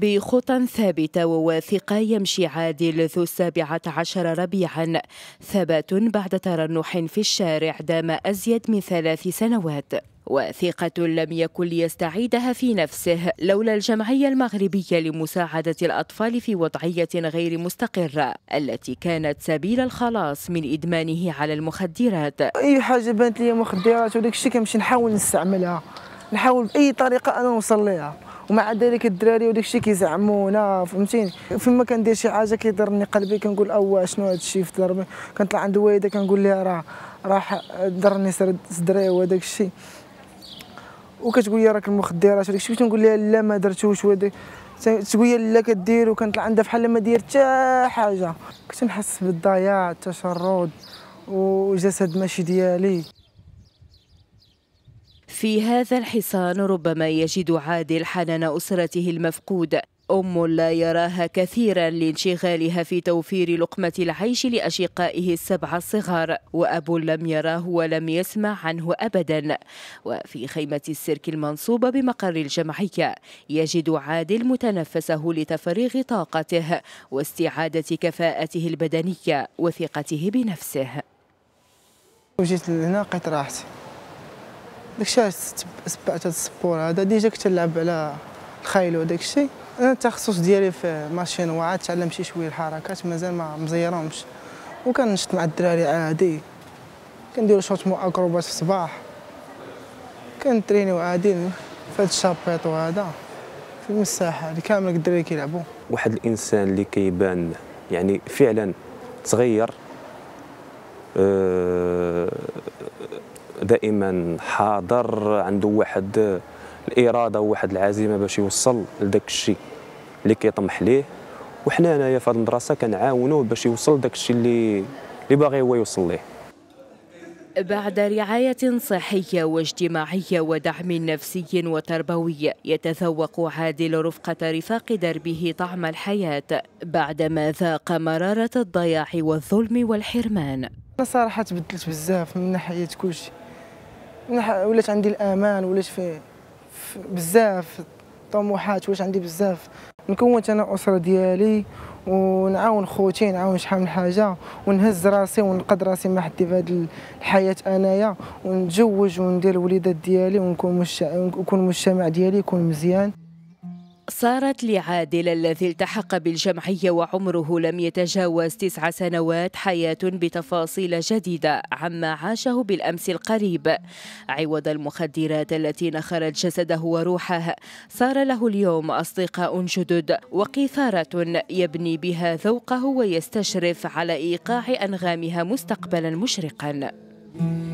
بخطى ثابتة وواثقة يمشي عادل ذو السابعة عشر ربيعا ثبات بعد ترنح في الشارع دام أزيد من ثلاث سنوات وثيقة لم يكن ليستعيدها في نفسه لولا الجمعية المغربية لمساعدة الأطفال في وضعية غير مستقرة التي كانت سبيل الخلاص من إدمانه على المخدرات أي حاجة بانت لي مخدرات وداك الشيء كنمشي نحاول نستعملها نحاول بأي طريقة أنا نوصل لها ومع ذلك الدراري وداك الشيء كيزعمونا فهمتيني فين ما كندير شي حاجه كيضرني قلبي كنقول اوا شنو هذا الشيء في ضربي كنطلع عند والده كنقول لها راه راح ضرني صدري وداك الشيء وكتقول لي راك المخدرات وداك الشيء كنقول لها لا ما درتوش وداك تقول لي لا كدير وكنطلع عندها بحال ما دير حتى حاجه كنت نحس بالضياع التشرد وجسد ماشي ديالي في هذا الحصان ربما يجد عادل حنان أسرته المفقود أم لا يراها كثيرا لانشغالها في توفير لقمة العيش لأشقائه السبعة الصغار وأب لم يراه ولم يسمع عنه أبدا وفي خيمة السيرك المنصوبة بمقر الجمعية يجد عادل متنفسه لتفريغ طاقته واستعادة كفاءته البدنية وثقته بنفسه وجيت هنا لقيت راحتي داك الشيء تبعت هاد السبور هذا ديجا كنت نلعب على الخيل وداك الشيء انا التخصص ديالي في ماشين وعاد تعلمت شي شويه الحركات مازال ما مزيرهمش وكنشط مع الدراري عادي كنديروا شوط مو اكروبات في الصباح كنترينيو عادي في هاد الشابيط وهذا في المساحه اللي كامل الدراري كيلعبوا واحد الانسان اللي كيبان يعني فعلا تغير أه دائما حاضر عنده واحد الاراده وواحد العزيمه باش يوصل لداك الشيء اللي كيطمح ليه وحنا هنايا في هذه المدرسه كنعاونوه باش يوصل لداك الشيء اللي اللي باغي هو يوصل ليه بعد رعاية صحية واجتماعية ودعم نفسي وتربوي يتذوق عادل رفقة رفاق دربه طعم الحياة بعدما ذاق مرارة الضياع والظلم والحرمان أنا صراحة تبدلت بزاف من ناحية كلشي ولات عندي الامان ولات في, في بزاف طموحات ولات عندي بزاف نكونت انا الاسره ديالي ونعاون خوتي نعاون شحال من حاجه ونهز راسي ونقد راسي مع حدي في هذه الحياه انايا ونتزوج وندير الوليدات ديالي ونكون مجتمع المجتمع ديالي يكون مزيان صارت لعادل الذي التحق بالجمعية وعمره لم يتجاوز تسع سنوات حياة بتفاصيل جديدة عما عاشه بالأمس القريب عوض المخدرات التي نخرت جسده وروحه صار له اليوم أصدقاء جدد وقيثارة يبني بها ذوقه ويستشرف على إيقاع أنغامها مستقبلا مشرقا